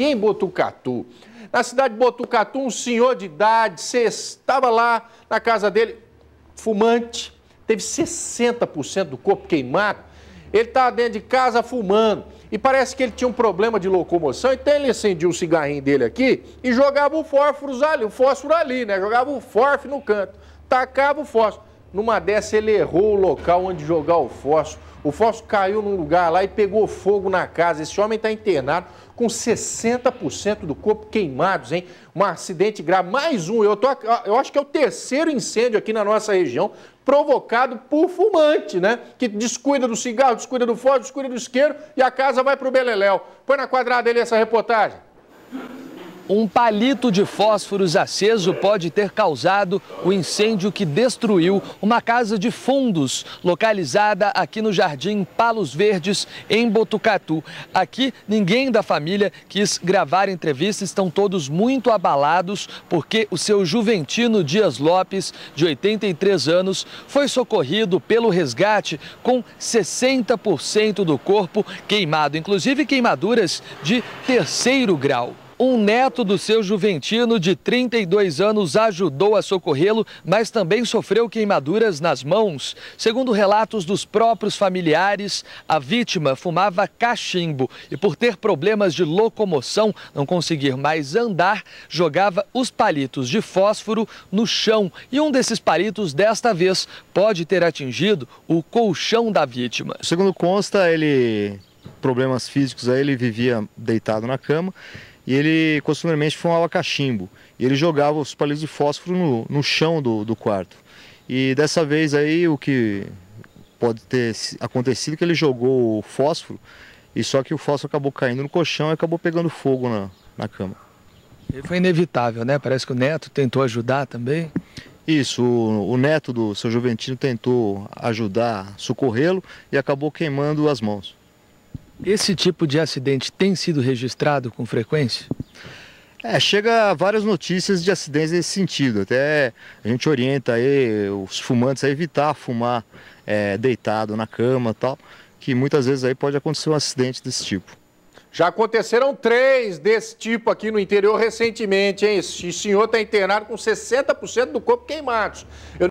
E em Botucatu? Na cidade de Botucatu, um senhor de idade estava lá na casa dele, fumante, teve 60% do corpo queimado. Ele estava dentro de casa fumando e parece que ele tinha um problema de locomoção, então ele acendia o um cigarrinho dele aqui e jogava o fósforo ali, o fósforo ali, né? Jogava o fósforo no canto, tacava o fósforo. Numa dessa, ele errou o local onde jogar o fósforo. O fósforo caiu num lugar lá e pegou fogo na casa. Esse homem está internado com 60% do corpo queimados, hein? Um acidente grave. Mais um, eu, tô, eu acho que é o terceiro incêndio aqui na nossa região provocado por fumante, né? Que descuida do cigarro, descuida do fósforo, descuida do isqueiro e a casa vai para o beleléu. Põe na quadrada ali essa reportagem um palito de fósforos aceso pode ter causado o incêndio que destruiu uma casa de fundos localizada aqui no Jardim Palos Verdes, em Botucatu. Aqui, ninguém da família quis gravar entrevista, estão todos muito abalados porque o seu Juventino Dias Lopes, de 83 anos, foi socorrido pelo resgate com 60% do corpo queimado, inclusive queimaduras de terceiro grau. Um neto do seu Juventino, de 32 anos, ajudou a socorrê-lo, mas também sofreu queimaduras nas mãos. Segundo relatos dos próprios familiares, a vítima fumava cachimbo e, por ter problemas de locomoção, não conseguir mais andar, jogava os palitos de fósforo no chão. E um desses palitos, desta vez, pode ter atingido o colchão da vítima. Segundo consta, ele problemas físicos aí, ele vivia deitado na cama e ele costumeiramente fumava cachimbo. E ele jogava os palitos de fósforo no, no chão do, do quarto. E dessa vez aí o que pode ter acontecido é que ele jogou o fósforo e só que o fósforo acabou caindo no colchão e acabou pegando fogo na, na cama. E foi inevitável, né? Parece que o Neto tentou ajudar também. Isso, o, o neto do seu Juventino tentou ajudar, socorrê-lo e acabou queimando as mãos. Esse tipo de acidente tem sido registrado com frequência? É, chega várias notícias de acidentes nesse sentido. Até a gente orienta aí os fumantes a evitar fumar é, deitado na cama tal, que muitas vezes aí pode acontecer um acidente desse tipo. Já aconteceram três desse tipo aqui no interior recentemente, hein? Esse senhor está internado com 60% do corpo queimado. Eu